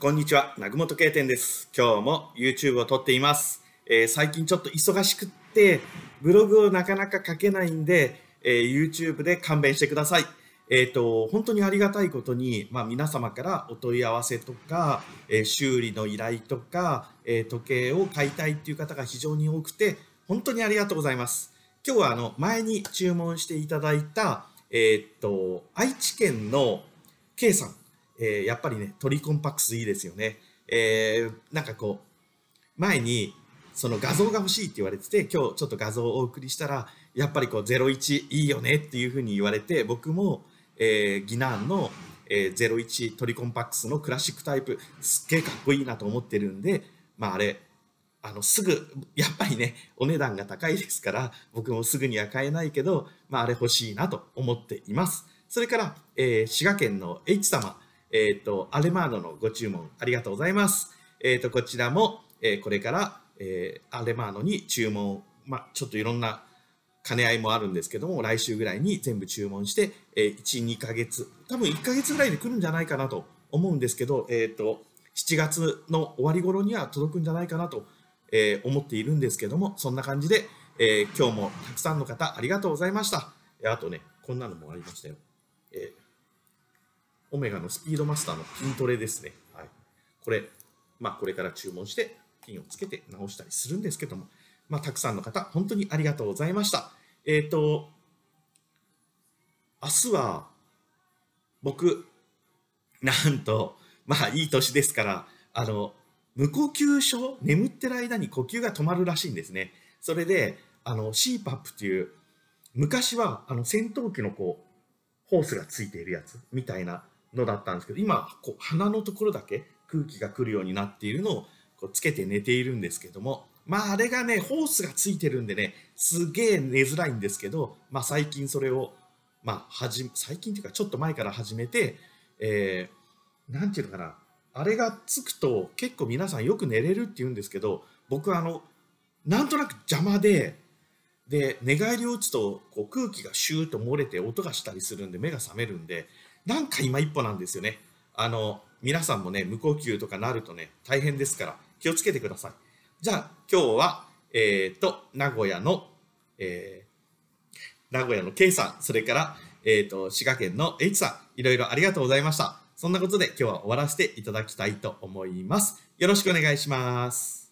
こんにちは、南雲とけです。今日も YouTube を撮っています。えー、最近ちょっと忙しくって、ブログをなかなか書けないんで、えー、YouTube で勘弁してください。えっ、ー、と、本当にありがたいことに、まあ、皆様からお問い合わせとか、え修理の依頼とか、え時計を買いたいっていう方が非常に多くて、本当にありがとうございます。今日はあの、前に注文していただいた、えっと、愛知県の K さん。えー、やっぱりね、トリコンパックスいいですよね。えー、なんかこう、前に、その画像が欲しいって言われてて、今日ちょっと画像をお送りしたら、やっぱりこう、01いいよねっていうふうに言われて、僕も、えー、ギナーンの、えー、01トリコンパックスのクラシックタイプ、すっげえかっこいいなと思ってるんで、まああれ、あの、すぐ、やっぱりね、お値段が高いですから、僕もすぐには買えないけど、まああれ欲しいなと思っています。それから、えー、滋賀県の H 様、えっ、ー、と、アルマードのご注文ありがとうございます。えっ、ー、と、こちらも、えー、これから、えー、アルマーノに注文、まあ、ちょっといろんな兼ね合いもあるんですけども、来週ぐらいに全部注文して、えー、1、2ヶ月、多分1ヶ月ぐらいで来るんじゃないかなと思うんですけど、えっ、ー、と、7月の終わり頃には届くんじゃないかなと、えー、思っているんですけども、そんな感じで、えー、今日もたくさんの方ありがとうございました。あとね、こんなのもありましたよ。えーオメガのスピードマスターの筋トレですね。はい、これ、まあ、これから注文してピンをつけて直したりするんですけども、まあ、たくさんの方、本当にありがとうございました。えっ、ー、と、明日は、僕、なんと、まあ、いい年ですから、あの、無呼吸症、眠ってる間に呼吸が止まるらしいんですね。それで、あの、CPAP っていう、昔は、あの、戦闘機のこう、ホースがついているやつみたいなのだったんですけど今こう鼻のところだけ空気が来るようになっているのをこうつけて寝ているんですけどもまああれがねホースがついてるんでねすげえ寝づらいんですけど、まあ、最近それを、まあ、はじ最近というかちょっと前から始めて何、えー、て言うのかなあれがつくと結構皆さんよく寝れるって言うんですけど僕はあのなんとなく邪魔でで寝返りを打つとこう空気がシューッと漏れて音がしたりするんで目が覚めるんでなんか今一歩なんですよね。あの、皆さんもね、無呼吸とかなるとね、大変ですから、気をつけてください。じゃあ、今日は、えっ、ー、と、名古屋の、えー、名古屋の K さん、それから、えっ、ー、と、滋賀県の H さん、いろいろありがとうございました。そんなことで今日は終わらせていただきたいと思います。よろしくお願いします。